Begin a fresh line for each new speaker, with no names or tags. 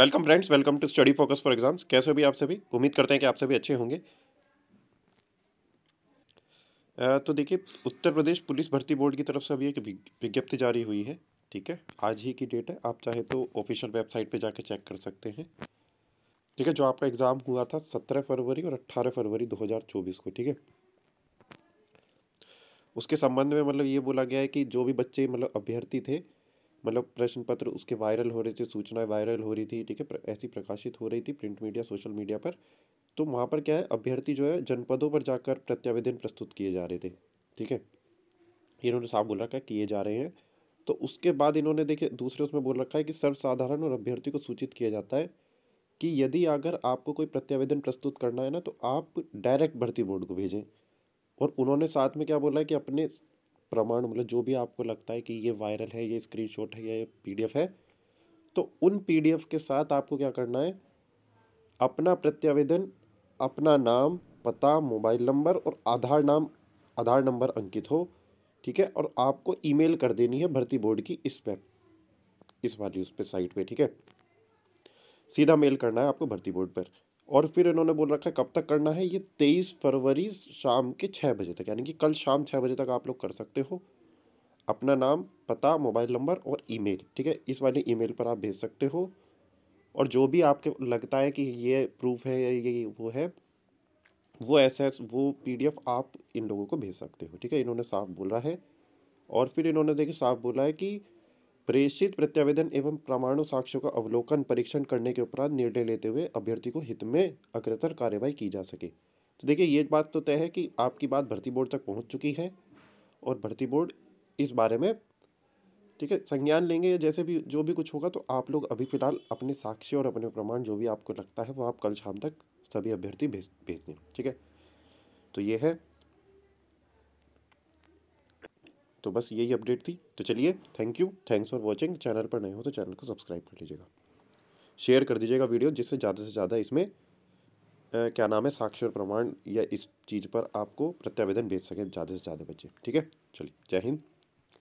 welcome friends welcome to study focus for exams कैसे भी आप सभी उम्मीद करते हैं कि आप सभी अच्छे होंगे तो देखिए उत्तर प्रदेश पुलिस भर्ती बोर्ड की तरफ से अभी एक विज्ञप्ति जारी हुई है ठीक है आज ही की डेट है आप चाहे तो ऑफिशियल वेबसाइट पे जाके चेक कर सकते हैं ठीक है जो आपका एग्ज़ाम हुआ था सत्रह फरवरी और अट्ठारह फरवरी दो को ठीक है उसके संबंध में मतलब ये बोला गया है कि जो भी बच्चे मतलब अभ्यर्थी थे मतलब प्रश्न पत्र उसके वायरल हो रहे थे सूचनाएं वायरल हो रही थी ठीक है ऐसी प्रकाशित हो रही थी प्रिंट मीडिया सोशल मीडिया पर तो वहाँ पर क्या है अभ्यर्थी जो है जनपदों पर जाकर प्रत्यावेदन प्रस्तुत किए जा रहे थे ठीक है इन्होंने साफ बोल रखा है किए जा रहे हैं तो उसके बाद इन्होंने देखिए दूसरे उसमें बोल रखा है कि सर्वसाधारण और अभ्यर्थी को सूचित किया जाता है कि यदि अगर आपको कोई प्रत्यावेदन प्रस्तुत करना है ना तो आप डायरेक्ट भर्ती बोर्ड को भेजें और उन्होंने साथ में क्या बोला है कि अपने प्रमाण मतलब जो भी आपको लगता है कि ये वायरल है ये स्क्रीनशॉट है या ये पीडीएफ है तो उन पीडीएफ के साथ आपको क्या करना है अपना प्रत्यावेदन अपना नाम पता मोबाइल नंबर और आधार नाम आधार नंबर अंकित हो ठीक है और आपको ईमेल कर देनी है भर्ती बोर्ड की इस वेब इस वाली उस पर साइट पे ठीक है सीधा मेल करना है आपको भर्ती बोर्ड पर और फिर इन्होंने बोल रखा है कब तक करना है ये तेईस फरवरी शाम के छः बजे तक यानी कि कल शाम छः बजे तक आप लोग कर सकते हो अपना नाम पता मोबाइल नंबर और ईमेल ठीक है इस वाले ईमेल पर आप भेज सकते हो और जो भी आपके लगता है कि ये प्रूफ है ये वो है वो ऐसा वो पीडीएफ आप इन लोगों को भेज सकते हो ठीक है इन्होंने साफ बोला है और फिर इन्होंने देखिए साफ बोला है कि प्रेषित प्रत्यावेदन एवं प्रमाणु साक्ष्यों का अवलोकन परीक्षण करने के उपरांत निर्णय लेते हुए अभ्यर्थी को हित में अग्रतर कार्यवाही की जा सके तो देखिए ये बात तो तय है कि आपकी बात भर्ती बोर्ड तक पहुंच चुकी है और भर्ती बोर्ड इस बारे में ठीक है संज्ञान लेंगे या जैसे भी जो भी कुछ होगा तो आप लोग अभी फिलहाल अपने साक्ष्य और अपने प्रमाण जो भी आपको लगता है वो आप कल शाम तक सभी अभ्यर्थी भेज भेज दें ठीक है तो ये है तो बस यही अपडेट थी तो चलिए thank you thanks for watching channel पर नए हो तो चैनल को सब्सक्राइब कर लीजिएगा शेयर कर दीजिएगा वीडियो जिससे ज़्यादा से ज़्यादा इसमें क्या नाम है साक्षर प्रमाण या इस चीज़ पर आपको प्रत्यावेदन भेज सकें ज़्यादा से ज़्यादा बच्चे ठीक है चलिए जय हिंद